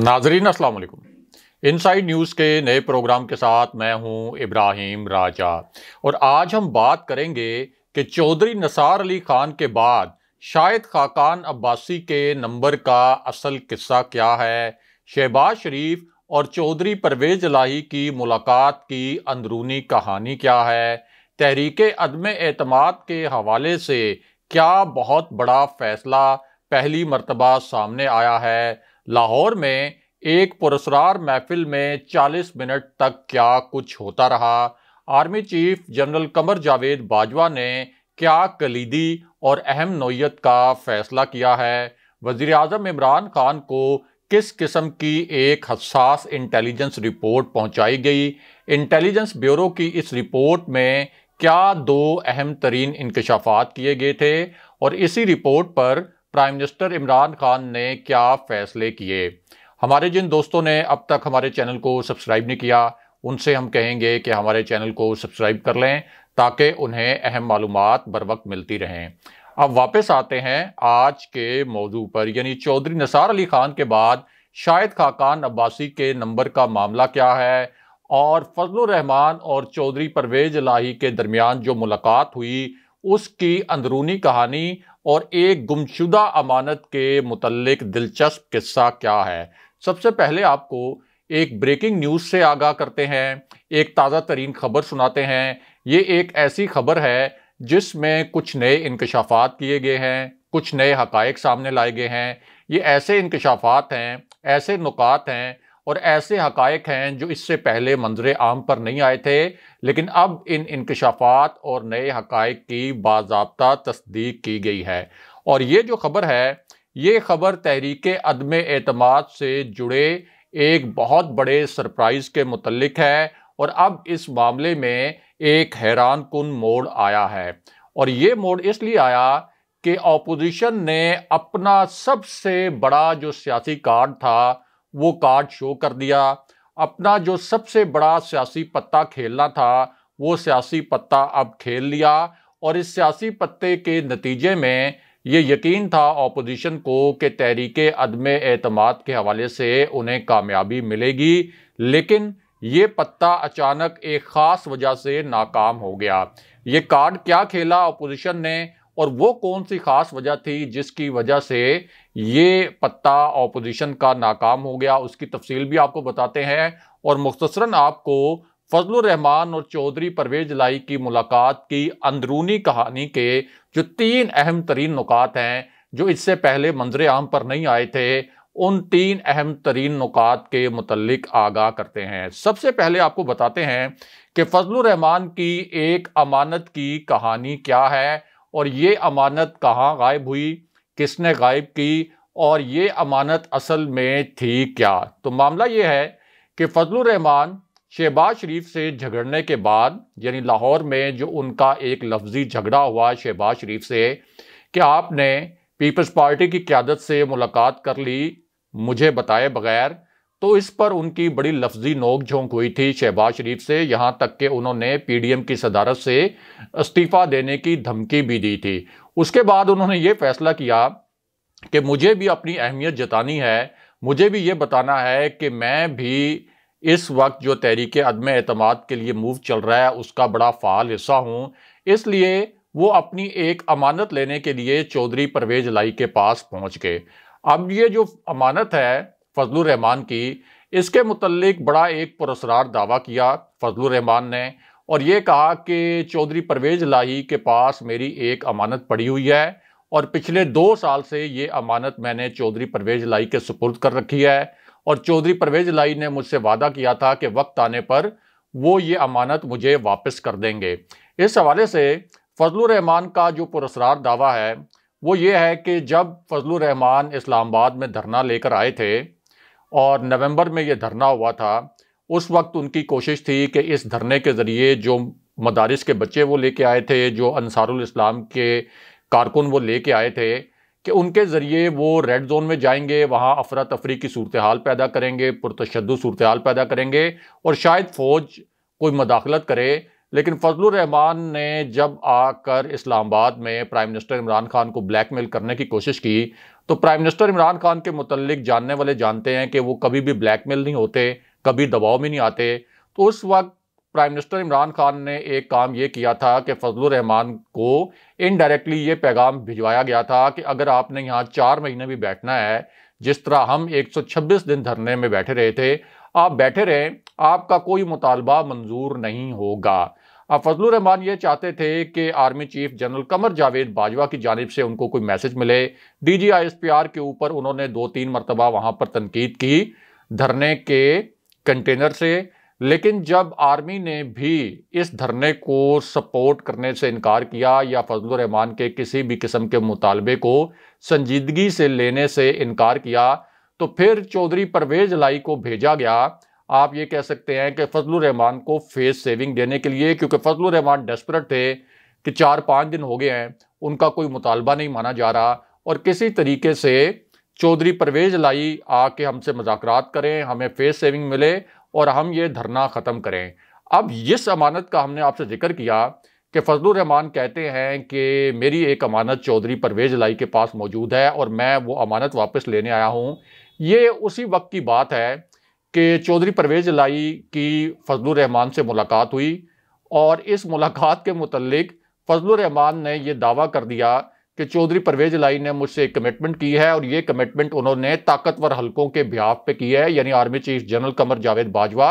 नाजरीन अस्सलाम वालेकुम इनसाइड न्यूज़ के नए प्रोग्राम के साथ मैं हूं इब्राहिम राजा और आज हम बात करेंगे कि चौधरी नसार अली खान के बाद शायद खाकान अब्बासी के नंबर का असल किस्सा क्या है शहबाज शरीफ और चौधरी परवेज लाही की मुलाकात की अंदरूनी कहानी क्या है तहरीक अदम अतमाद के हवाले से क्या बहुत बड़ा फैसला पहली मरतबा सामने आया है लाहौर में एक पुरस्कार महफिल में 40 मिनट तक क्या कुछ होता रहा army chief general Qamar Javed Bajwa ने क्या कलीदी और अहम नोयत का फैसला किया है वजीर अजम इमरान खान को किस किस्म की एक हसास इंटेलिजेंस रिपोर्ट पहुंचाई गई इंटेलिजेंस ब्यूरो की इस रिपोर्ट में क्या दो अहम तरीन इंकशाफात किए गए थे और इसी रिपोर्ट पर प्राइम मिनिस्टर इमरान खान ने क्या फैसले किए हमारे जिन दोस्तों ने अब तक हमारे चैनल को सब्सक्राइब नहीं किया उनसे हम कहेंगे कि हमारे चैनल को सब्सक्राइब कर लें ताकि उन्हें अहम मालूम बर वक्त मिलती रहें अब वापस आते हैं आज के मौजू पर यानी चौधरी निसार अली खान के बाद शाहिद खाकान अब्बासी के नंबर का मामला क्या है और फजल रहमान और चौधरी परवेज लाही के दरमियान जो मुलाकात हुई उसकी अंदरूनी कहानी और एक गुमशुदा अमानत के मुतलक दिलचस्प किस्सा क्या है सबसे पहले आपको एक ब्रेकिंग न्यूज़ से आगाह करते हैं एक ताज़ा तरीन खबर सुनाते हैं ये एक ऐसी खबर है जिसमें कुछ नए इंकशाफात किए गए हैं कुछ नए हकायक सामने लाए गए हैं ये ऐसे इंकशाफात हैं ऐसे नुकात हैं और ऐसे हकायक हैं जो इससे पहले मंजर आम पर नहीं आए थे लेकिन अब इन इनकशाफात और नए हकायक की बाबा तस्दीक की गई है और ये जो खबर है ये खबर तहरीक अदम अतमाद से जुड़े एक बहुत बड़े सरप्राइज़ के मतलब है और अब इस मामले में एक हैरान कन मोड़ आया है और ये मोड़ इसलिए आया कि अपोजिशन ने अपना सबसे बड़ा जो सियासी कार्ड था वो कार्ड शो कर दिया अपना जो सबसे बड़ा सियासी पत्ता खेलना था वो सियासी पत्ता अब खेल लिया और इस सियासी पत्ते के नतीजे में ये यकीन था ऑपोजिशन को कि तहरीक अदम अतमाद के हवाले से उन्हें कामयाबी मिलेगी लेकिन ये पत्ता अचानक एक ख़ास वजह से नाकाम हो गया ये कार्ड क्या खेला अपोजिशन ने और वो कौन सी खास वजह थी जिसकी वजह से ये पत्ता ऑपोजिशन का नाकाम हो गया उसकी तफसील भी आपको बताते हैं और मुख्तसरा आपको फजल रहमान और चौधरी परवेज लाई की मुलाकात की अंदरूनी कहानी के जो तीन अहम तरीन नुकात हैं जो इससे पहले मंजर आम पर नहीं आए थे उन तीन अहम तरीन नुकात के मतलब आगाह करते हैं सबसे पहले आपको बताते हैं कि फजल रहमान की एक अमानत की कहानी क्या है और ये अमानत कहाँ गायब हुई किसने गायब की और ये अमानत असल में थी क्या तो मामला ये है कि फजलरहमान शहबाज शरीफ से झगड़ने के बाद यानी लाहौर में जो उनका एक लफ्जी झगड़ा हुआ शहबाज शरीफ से कि आपने पीपल्स पार्टी की क्यादत से मुलाकात कर ली मुझे बताए बगैर तो इस पर उनकी बड़ी लफ्जी झोंक हुई थी शहबाज शरीफ से यहाँ तक कि उन्होंने पीडीएम की सदारत से इस्तीफ़ा देने की धमकी भी दी थी उसके बाद उन्होंने ये फैसला किया कि मुझे भी अपनी अहमियत जतानी है मुझे भी ये बताना है कि मैं भी इस वक्त जो तहरीक अदम अतमाद के लिए मूव चल रहा है उसका बड़ा फ़ाल हिस्सा हूँ इसलिए वो अपनी एक अमानत लेने के लिए चौधरी परवेज लाई के पास पहुँच गए अब ये जो अमानत है फजलान की इसके मतलब बड़ा एक पुरसरार दावा किया फजल ने और ये कहा कि चौधरी परवेज लाही के पास मेरी एक अमानत पड़ी हुई है और पिछले दो साल से ये अमानत मैंने चौधरी परवेज लाई के सुपुर्द कर रखी है और चौधरी परवेज लाई ने मुझसे वादा किया था कि वक्त आने पर वो ये अमानत मुझे वापस कर देंगे इस हवाले से फजल रहमान का जो पुरसरार दावा है वो ये है कि जब फजल रहमान इस्लामाबाद में धरना लेकर आए थे और नवंबर में ये धरना हुआ था उस वक्त उनकी कोशिश थी कि इस धरने के ज़रिए जो मदारस के बच्चे वो लेके आए थे जो अनसारुल इस्लाम के कारकुन वो लेके आए थे कि उनके ज़रिए वो रेड जोन में जाएंगे वहाँ अफरा तफरी की सूरत हाल पैदा करेंगे पुरतशद सूरत हाल पैदा करेंगे और शायद फ़ौज कोई मदाखलत करे लेकिन फजलरहमान ने जब आकर इस्लामाबाद में प्राइम मिनिस्टर इमरान खान को ब्लैकमेल करने की कोशिश की तो प्राइम मिनिस्टर इमरान खान के मतलब जानने वाले जानते हैं कि वो कभी भी ब्लैकमेल नहीं होते कभी दबाव में नहीं आते तो उस वक्त प्राइम मिनिस्टर इमरान खान ने एक काम ये किया था कि फजल रहमान को इनडायरेक्टली ये पैगाम भिजवाया गया था कि अगर आपने यहाँ चार महीने भी बैठना है जिस तरह हम 126 दिन धरने में बैठे रहे थे आप बैठे रहें आपका कोई मुतालबा मंजूर नहीं होगा अब फजल रहमान ये चाहते थे कि army chief general Qamar Javed Bajwa की जानब से उनको कोई मैसेज मिले D G I S P R के ऊपर उन्होंने दो तीन मरतबा वहाँ पर तनकीद की धरने के कंटेनर से लेकिन जब आर्मी ने भी इस धरने को सपोर्ट करने से इनकार किया या फजल रहमान के किसी भी किस्म के मुतालबे को संजीदगी से लेने से इनकार किया तो फिर चौधरी परवेज लाई को भेजा गया आप ये कह सकते हैं कि फजल रहमान को फेस सेविंग देने के लिए क्योंकि फजल रहमान डेस्परेट थे कि चार पाँच दिन हो गए हैं उनका कोई मुतालबा नहीं माना जा रहा और किसी तरीके से चौधरी परवेज लाई आके हमसे मजाक करें हमें फेस सेविंग मिले और हम ये धरना ख़त्म करें अब इस अमानत का हमने आपसे जिक्र किया कि फजल रहमान कहते हैं कि मेरी एक अमानत चौधरी परवेज लाई के पास मौजूद है और मैं वो अमानत वापस लेने आया हूँ ये उसी वक्त की बात है कि चौधरी परवेज लाई की फजल रहमान से मुलाकात हुई और इस मुलाकात के मतलब फजल रहमान ने यह दावा कर दिया कि चौधरी परवेज लाई ने मुझसे एक कमिटमेंट की है और ये कमिटमेंट उन्होंने ताकतवर हलकों के बिहाफ पे की है यानी army chief general Qamar Javed Bajwa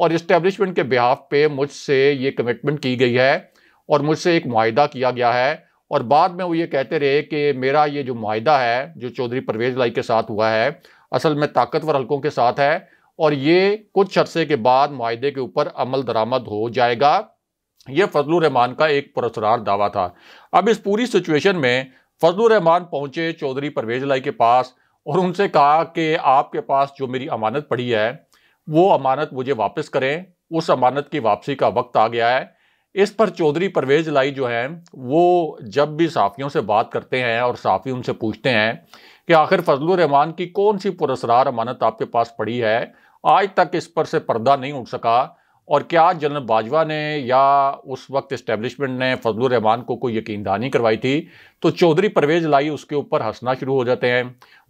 और इस्टेब्लिशमेंट के बिहाफ पे मुझसे ये कमिटमेंट की गई है और मुझसे एक माहा किया गया है और बाद में वो ये कहते रहे कि मेरा ये जो माहा है जो चौधरी परवेज लाई के साथ हुआ है असल में ताकतवर हलकों के साथ है और ये कुछ अरसे के बाद माहे के ऊपर अमल दरामद हो जाएगा ये फजल रहमान का एक पुरसरार दावा था अब इस पूरी सिचुएशन में फजल रहमान पहुंचे चौधरी परवेज लाई के पास और उनसे कहा कि आपके पास जो मेरी अमानत पड़ी है वो अमानत मुझे वापस करें उस अमानत की वापसी का वक्त आ गया है इस पर चौधरी परवेज लाई जो है वो जब भी साफ़ियों से बात करते हैं और साफ़ी उनसे पूछते हैं कि आखिर फजलान रहमान की कौन सी पुरसरार अमानत आपके पास पड़ी है आज तक इस पर से पर्दा नहीं उठ सका और क्या जनरल बाजवा ने या उस वक्त इस्टेब्लिशमेंट ने फजल रहमान को कोई यकीन करवाई थी तो चौधरी परवेज लाई उसके ऊपर हंसना शुरू हो जाते हैं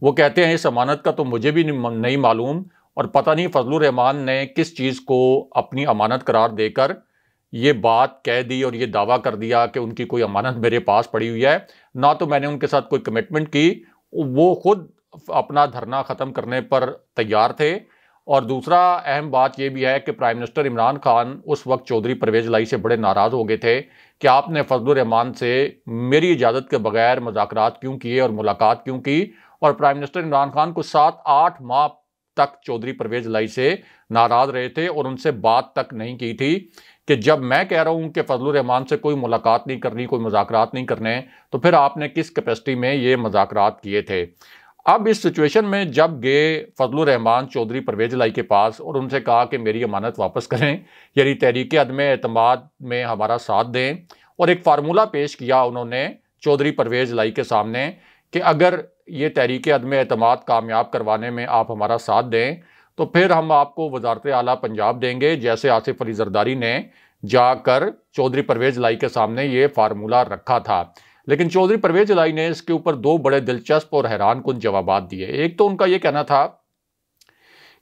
वो कहते हैं इस अमानत का तो मुझे भी नहीं मालूम और पता नहीं फजल रहमान ने किस चीज़ को अपनी अमानत करार देकर ये बात कह दी और ये दावा कर दिया कि उनकी कोई अमानत मेरे पास पड़ी हुई है ना तो मैंने उनके साथ कोई कमिटमेंट की वो खुद अपना धरना ख़त्म करने पर तैयार थे और दूसरा अहम बात यह भी है कि प्राइम मिनिस्टर इमरान खान उस वक्त चौधरी परवेज लाई से बड़े नाराज़ हो गए थे कि आपने फजलरहमान से मेरी इजाज़त के बगैर मजाक क्यों किए और मुलाकात क्यों की और प्राइम मिनिस्टर इमरान खान को सात आठ माह तक चौधरी परवेज लाई से नाराज़ रहे थे और उनसे बात तक नहीं की थी कि जब मैं कह रहा हूँ कि फजलरहमान से कोई मुलाकात नहीं करनी कोई मजाक नहीं करने तो फिर आपने किस कैपेसिटी में ये मजाक किए थे अब इस सिचुएशन में जब गए फजल रहमान चौधरी परवेज लाई के पास और उनसे कहा कि मेरी अमानत वापस करें यानी तहरीक अदम अतमाद में हमारा साथ दें और एक फार्मूला पेश किया उन्होंने चौधरी परवेज लाई के सामने कि अगर ये तहरीक अदम अतमाद कामयाब करवाने में आप हमारा साथ दें तो फिर हम आपको वजारत अली पंजाब देंगे जैसे आसिफ अली जरदारी ने जाकर चौधरी परवेज लाई के सामने ये फार्मूला रखा था लेकिन चौधरी परवेज लाई ने इसके ऊपर दो बड़े दिलचस्प और हैरान कन जवाब दिए एक तो उनका यह कहना था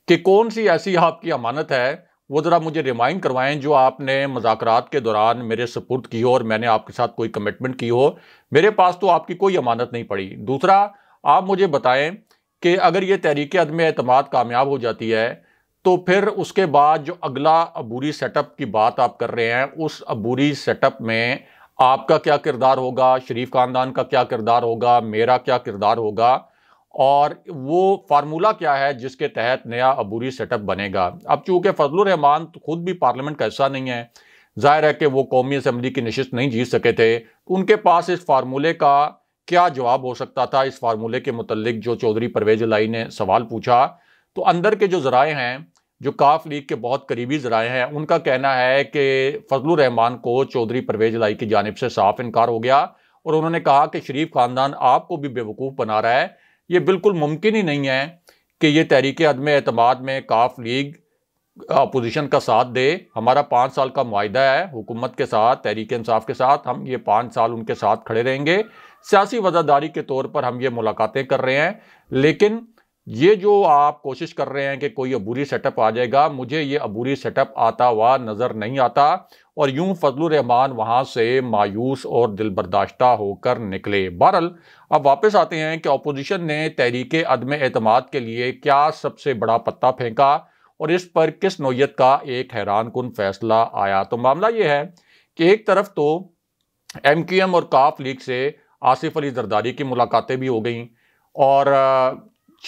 कि कौन सी ऐसी आपकी अमानत है वो ज़रा मुझे रिमाइंड करवाएं जो आपने मजाकरात के दौरान मेरे सपुर्द की हो और मैंने आपके साथ कोई कमिटमेंट की हो मेरे पास तो आपकी कोई अमानत नहीं पड़ी दूसरा आप मुझे बताएं कि अगर ये तहरीक अदम अतमाद कामयाब हो जाती है तो फिर उसके बाद जो अगला अबूरी सेटअप की बात आप कर रहे हैं उस अबूरी सेटअप में आपका क्या किरदार होगा शरीफ खानदान का क्या किरदार होगा मेरा क्या किरदार होगा और वो फार्मूला क्या है जिसके तहत नया अबूरी सेटअप बनेगा अब चूँकि फजल रहमान खुद भी पार्लियामेंट का हिस्सा नहीं है जाहिर है कि वो कौमी असम्बली की नशस्त नहीं जीत सके थे तो उनके पास इस फार्मूले का क्या जवाब हो सकता था इस फार्मूले के मतलब जो चौधरी परवेज लाई ने सवाल पूछा तो अंदर के जो जराए हैं जो काफ लीग के बहुत करीबी जराए हैं उनका कहना है कि फजल रहमान को चौधरी परवेज लाई की जानब से साफ इनकार हो गया और उन्होंने कहा कि शरीफ खानदान आपको भी बेवकूफ़ बना रहा है ये बिल्कुल मुमकिन ही नहीं है कि ये तहरीक अदम अतमाद में काफ लीग अपोजिशन का साथ दे हमारा पाँच साल का माहा है हुकूमत के साथ तहरीक इंसाफ के साथ हम ये पाँच साल उनके साथ खड़े रहेंगे सियासी वजादारी के तौर पर हम ये मुलाकातें कर रहे हैं लेकिन ये जो आप कोशिश कर रहे हैं कि कोई अबूरी सेटअप आ जाएगा मुझे ये अबूरी सेटअप आता हुआ नज़र नहीं आता और यूं रहमान वहाँ से मायूस और दिल बर्दाश्ता होकर निकले बहरल अब वापस आते हैं कि अपोजिशन ने तहरीक अदम अतमाद के लिए क्या सबसे बड़ा पत्ता फेंका और इस पर किस नोयत का एक हैरान कन फैसला आया तो मामला ये है कि एक तरफ तो एम क्यू एम और काफ लीग से आसिफ अली जरदारी की मुलाकातें भी हो गई और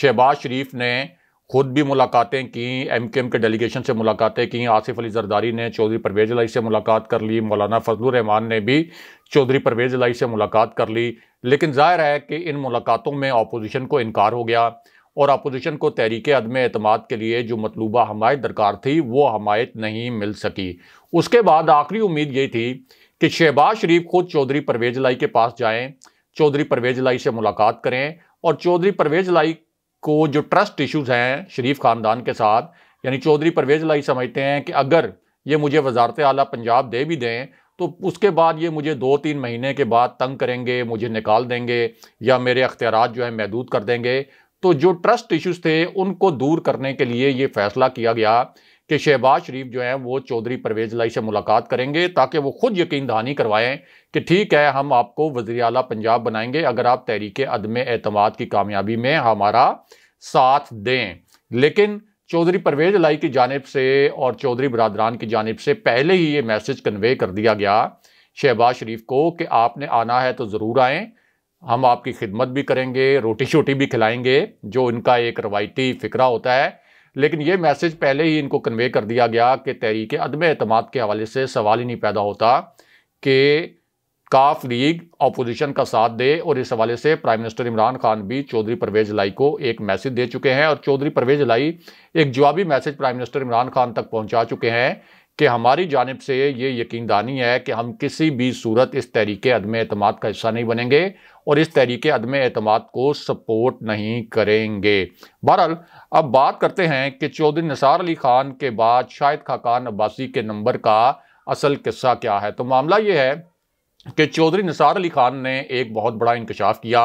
शहबाज शरीफ ने खुद भी मुलाकातें कं एम के एम के डेलीगेशन से मुलाकातें की आसिफ अली जरदारी ने चौधरी परवेज लाई से मुलाकात कर ली मौलाना फजलरहमान ने भी चौधरी परवेज लाई से मुलाकात कर ली लेकिन जाहिर है कि इन मुलाकातों में अपोजिशन को इनकार हो गया और अपोजिशन को तहरीक अदम अतमाद के लिए जो मतलूबा हमायत दरकार थी वो हमायत नहीं मिल सकी उसके बाद आखिरी उम्मीद ये थी कि शहबाज शरीफ खुद चौधरी परवेज लाई के पास जाएँ चौधरी परवेज लाई से मुलाकात करें और चौधरी परवेज लाई को जो ट्रस्ट इश्यूज हैं शरीफ खानदान के साथ यानी चौधरी परवेज लाई समझते हैं कि अगर ये मुझे वजारत आला पंजाब दे भी दें तो उसके बाद ये मुझे दो तीन महीने के बाद तंग करेंगे मुझे निकाल देंगे या मेरे अख्तियार जो है महदूद कर देंगे तो जो ट्रस्ट इश्यूज थे उनको दूर करने के लिए ये फैसला किया गया कि शहबाज शरीफ जो हैं वो चौधरी परवेज लाई से मुलाकात करेंगे ताकि वो खुद यकीन दहानी करवाएं कि ठीक है हम आपको वजी अला पंजाब बनाएंगे अगर आप तहरीक अदम अतमाद की कामयाबी में हमारा साथ दें लेकिन चौधरी परवेज लाई की जानब से और चौधरी बरदरान की जानब से पहले ही ये मैसेज कन्वे कर दिया गया शहबाज शरीफ को कि आपने आना है तो ज़रूर आएँ हम आपकी खिदमत भी करेंगे रोटी शोटी भी खिलाएंगे जो इनका एक रवायती फ़िक्रा होता है लेकिन ये मैसेज पहले ही इनको कन्वे कर दिया गया कि तहरीक अदम अतमाद के हवाले से सवाल ही नहीं पैदा होता कि काफ लीग अपोजिशन का साथ दे और इस हवाले से प्राइम मिनिस्टर इमरान खान भी चौधरी परवेज लाई को एक मैसेज दे चुके हैं और चौधरी परवेज लाई एक जवाबी message prime minister Imran Khan तक पहुंचा चुके हैं कि हमारी जानब से ये यकीन दानी है कि हम किसी भी सूरत इस तहरीक अदम अतमाद का हिस्सा नहीं बनेंगे और इस तरीके अदम अहतमाद को सपोर्ट नहीं करेंगे बहरहाल अब बात करते हैं कि चौधरी निसार अली खान के बाद शाहिद खाकान अब्बासी के नंबर का असल किस्सा क्या है तो मामला ये है कि चौधरी निसार अली खान ने एक बहुत बड़ा इंकशाफ किया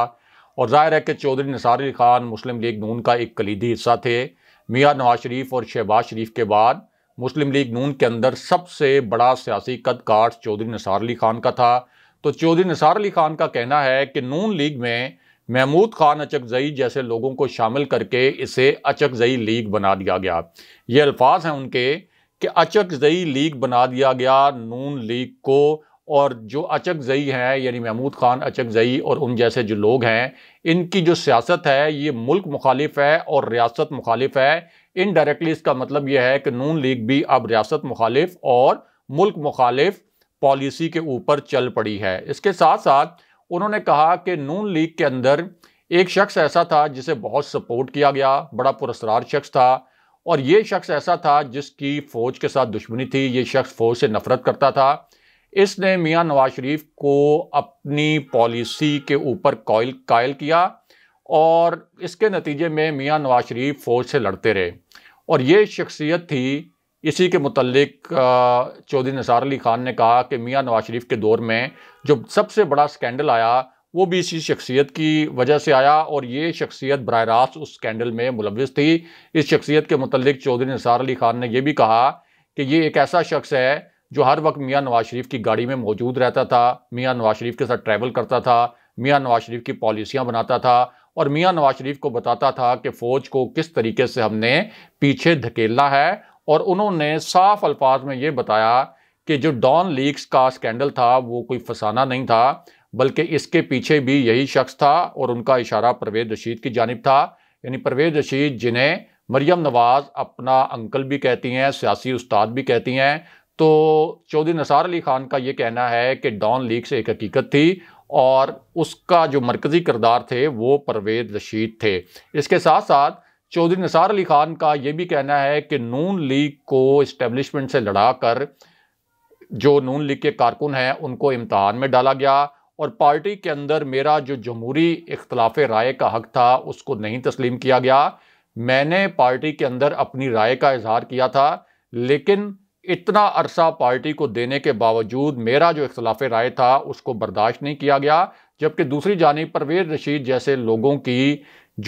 और जाहिर है कि चौधरी निसार अली खान मुस्लिम लीग नून का एक कलीदी हिस्सा थे मियाँ नवाज शरीफ और शहबाज शरीफ के बाद मुस्लिम लीग नून के अंदर सबसे बड़ा सियासी कद कार्ड चौधरी निसार अली खान का था तो चौधरी निसार अली खान का कहना है कि नून लीग में महमूद खान अचकजई जैसे लोगों को शामिल करके इसे अचकजई लीग बना दिया गया ये अल्फाज हैं उनके कि अचकजई लीग बना दिया गया नून लीग को और जो अचकजई हैं यानी महमूद खान अचकजई और उन जैसे जो लोग हैं इनकी जो सियासत है ये मुल्क मुखालिफ है और रियासत मुखालिफ है इनडायरेक्टली इसका मतलब यह है कि नून लीग भी अब रियासत मुखालिफ और मुल्क मुखालिफ पॉलिसी के ऊपर चल पड़ी है इसके साथ साथ उन्होंने कहा कि नून लीग के अंदर एक शख्स ऐसा था जिसे बहुत सपोर्ट किया गया बड़ा पुरस्कार शख्स था और ये शख्स ऐसा था जिसकी फ़ौज के साथ दुश्मनी थी ये शख्स फ़ौज से नफरत करता था इसने मियां नवाज शरीफ को अपनी पॉलिसी के ऊपर कॉल कायल किया और इसके नतीजे में मियां नवाज शरीफ फ़ौज से लड़ते रहे और ये शख्सियत थी इसी के मतलब चौधरी निसार अली ख़ान ने कहा कि मियाँ नवाज शरीफ के दौर में जो सबसे बड़ा स्कैंडल आया वो भी इसी शख्सियत की वजह से आया और ये शख्सियत बर रास्त उस स्कैंडल में मुलविस थी इस शख्सियत के मतलब चौधरी निसार अली ख़ान ने यह भी कहा कि ये एक ऐसा शख्स है जो हर वक्त मियाँ नवाज शरीफ की गाड़ी में मौजूद रहता था मियाँ नवाज शरीफ के साथ ट्रैवल करता था मियाँ नवाज शरीफ की पॉलिसियाँ बनाता था और मियाँ नवाज शरीफ को बताता था कि फ़ौज को किस तरीके से हमने पीछे धकेलना है और उन्होंने साफ अल्फाज में ये बताया कि जो डॉन लीक्स का स्कैंडल था वो कोई फसाना नहीं था बल्कि इसके पीछे भी यही शख्स था और उनका इशारा परवेज रशीद की जानब था यानी परवेज रशीद जिन्हें मरियम नवाज़ अपना अंकल भी कहती हैं सियासी उस्ताद भी कहती हैं तो चौधरी नसार अली ख़ान का ये कहना है कि डॉन लीक्स एक हकीकत थी और उसका जो मरकज़ी करदार थे वो परवेज रशीद थे इसके साथ साथ चौधरी निसार अली खान का ये भी कहना है कि नून लीग को इस्टेब्लिशमेंट से लड़ा कर जो नून लीग के कारकुन हैं उनको इम्तहान में डाला गया और पार्टी के अंदर मेरा जो जमहूरी इख्तलाफ राय का हक था उसको नहीं तस्लीम किया गया मैंने पार्टी के अंदर अपनी राय का इजहार किया था लेकिन इतना अरसा पार्टी को देने के बावजूद मेरा जो इख्तलाफ राय था उसको बर्दाश्त नहीं किया गया जबकि दूसरी जानब परवेज रशीद जैसे लोगों की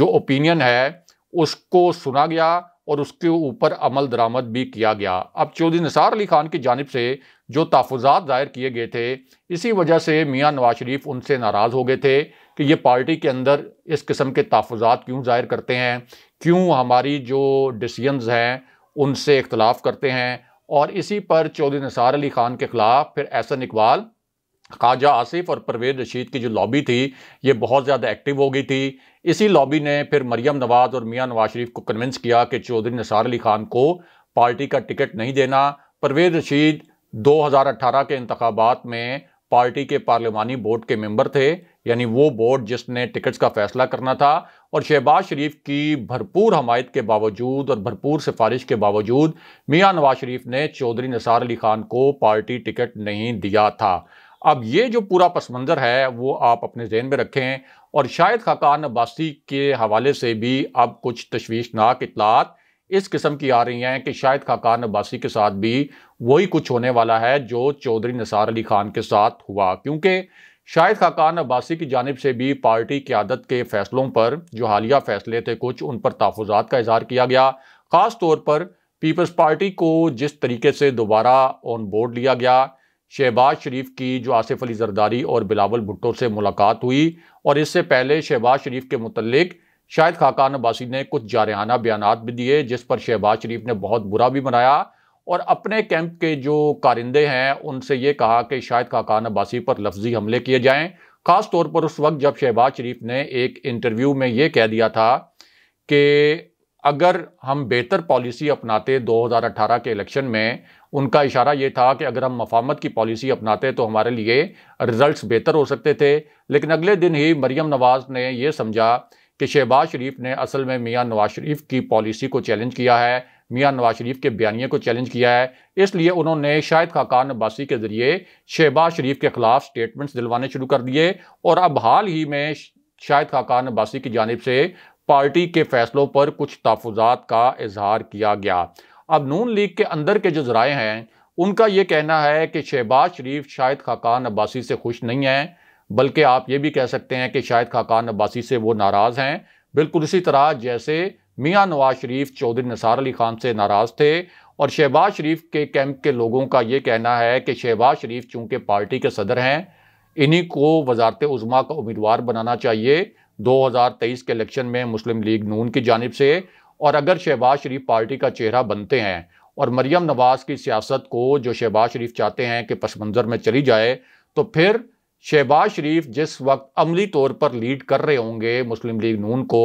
जो ओपिनियन है उसको सुना गया और उसके ऊपर अमल दरामद भी किया गया अब चौधरी निसार अली खान की जानब से जो तहफात दायर किए गए थे इसी वजह से मियाँ नवाज शरीफ उनसे नाराज़ हो गए थे कि ये पार्टी के अंदर इस किस्म के तहफात क्यों जाहिर करते हैं क्यों हमारी जो डिसीजनस हैं उनसे इख्तलाफ करते हैं और इसी पर चौधरी निसार अली खान के ख़िलाफ़ फिर एहसन इकबाल ख्वाजा आसिफ और परवेज रशीद की जो लॉबी थी ये बहुत ज़्यादा एक्टिव हो गई थी इसी लॉबी ने फिर मरियम नवाज़ और मियाँ नवाज शरीफ को कन्विंस किया कि चौधरी निसार अली खान को पार्टी का टिकट नहीं देना परवेज रशीद 2018 के इंतबात में पार्टी के पार्लियामानी बोर्ड के मेंबर थे यानी वो बोर्ड जिसने टिकट्स का फैसला करना था और शहबाज शरीफ की भरपूर हमायत के बावजूद और भरपूर सिफारिश के बावजूद मियाँ नवाज शरीफ ने चौधरी निसार अली खान को पार्टी टिकट नहीं दिया था अब ये जो पूरा पस मंज़र है वो आप अपने जहन में रखें और शायद खाकान अब्बासी के हवाले से भी अब कुछ तशवीशनाक इतलात इस किस्म की आ रही हैं कि शायद खाकान अब्बासी के साथ भी वही कुछ होने वाला है जो चौधरी निसार अली खान के साथ हुआ क्योंकि शायद खाकान अब्बासी की जानब से भी पार्टी क्यादत के फैसलों पर जो हालिया फैसले थे कुछ उन पर तहफात का इजहार किया गया ख़ास तौर पर पीपल्स पार्टी को जिस तरीके से दोबारा ऑन बोर्ड लिया गया शहबाज शरीफ की जो आसिफ अली जरदारी और बिलावल भुट्टो से मुलाकात हुई और इससे पहले शहबाज शरीफ के मतलब शाहिद खाकान अब्बासी ने कुछ जारहाना बयान भी दिए जिस पर शहबाज शरीफ ने बहुत बुरा भी मनाया और अपने कैंप के जो कारिंदे हैं उनसे ये कहा कि शाहिद खाकान अब्बासी पर लफ्जी हमले किए जाएँ ख़ास तौर पर उस वक्त जब शहबाज शरीफ ने एक इंटरव्यू में ये कह दिया था कि अगर हम बेहतर पॉलिसी अपनाते 2018 के इलेक्शन में उनका इशारा ये था कि अगर हम मफामत की पॉलिसी अपनाते तो हमारे लिए रिजल्ट्स बेहतर हो सकते थे लेकिन अगले दिन ही मरीम नवाज़ ने यह समझा कि शहबाज शरीफ ने असल में मियाँ नवाज शरीफ की पॉलिसी को चैलेंज किया है मियाँ नवाज शरीफ के बयानी को चैलेंज किया है इसलिए उन्होंने शाहिद खाकान अब्बासी के ज़रिए शहबाज शरीफ के ख़िलाफ़ स्टेटमेंट्स दिलवाने शुरू कर दिए और अब हाल ही में शाहिद खाकान अब्बासी की जानब से पार्टी के फैसलों पर कुछ तहफात का इजहार किया गया अब नून लीग के अंदर के जो जराए हैं उनका ये कहना है कि शहबाज शरीफ शाहिद खाकान अब्बासी से खुश नहीं हैं बल्कि आप ये भी कह सकते हैं कि शाहिद खाकान अब्बासी से वो नाराज़ हैं बिल्कुल इसी तरह जैसे मियाँ नवाज शरीफ चौधरी निसार अली खान से नाराज़ थे और शहबाज शरीफ के कैंप के लोगों का ये कहना है कि शहबाज शरीफ चूँकि पार्टी के सदर हैं इन्हीं को वजारत उज़मा का उम्मीदवार बनाना चाहिए तेईस के इलेक्शन में मुस्लिम लीग नून की जानब से और अगर शहबाज शरीफ पार्टी का चेहरा बनते हैं और मरियम नवाज़ की सियासत को जो शहबाज शरीफ चाहते हैं कि पस मंज़र में चली जाए तो फिर शहबाज शरीफ जिस वक्त अमली तौर पर लीड कर रहे होंगे मुस्लिम लीग नून को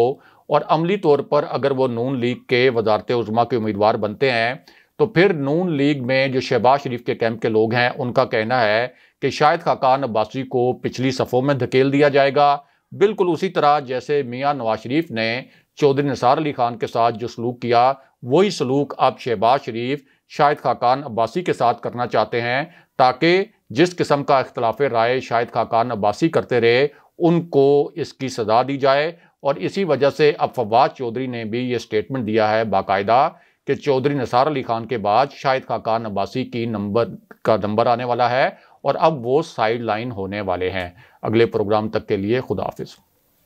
और अमली तौर पर अगर वो नून लीग के वजारत उजमा के उम्मीदवार बनते हैं तो फिर नून लीग में जो शहबाज शरीफ के कैंप के लोग हैं उनका कहना है कि शायद खाकान अब्बासी को पिछली सफ़ों में धकेल दिया जाएगा बिल्कुल उसी तरह जैसे मियाँ नवाज शरीफ ने चौधरी निसार अली खान के साथ जो सलूक किया वही सलूक अब शहबाज शरीफ शाहिद खाकान अब्बासी के साथ करना चाहते हैं ताकि जिस किस्म का अख्तलाफ राय शाहिद खाकान अब्बासी करते रहे उनको इसकी सजा दी जाए और इसी वजह से अब फवाद चौधरी ने भी ये स्टेटमेंट दिया है बाकायदा कि चौधरी निसार अली खान के बाद शाहिद खाकान अब्बासी की नंबर का नंबर आने वाला है और अब वो साइड लाइन होने वाले हैं अगले प्रोग्राम तक के लिए खुदाफिज़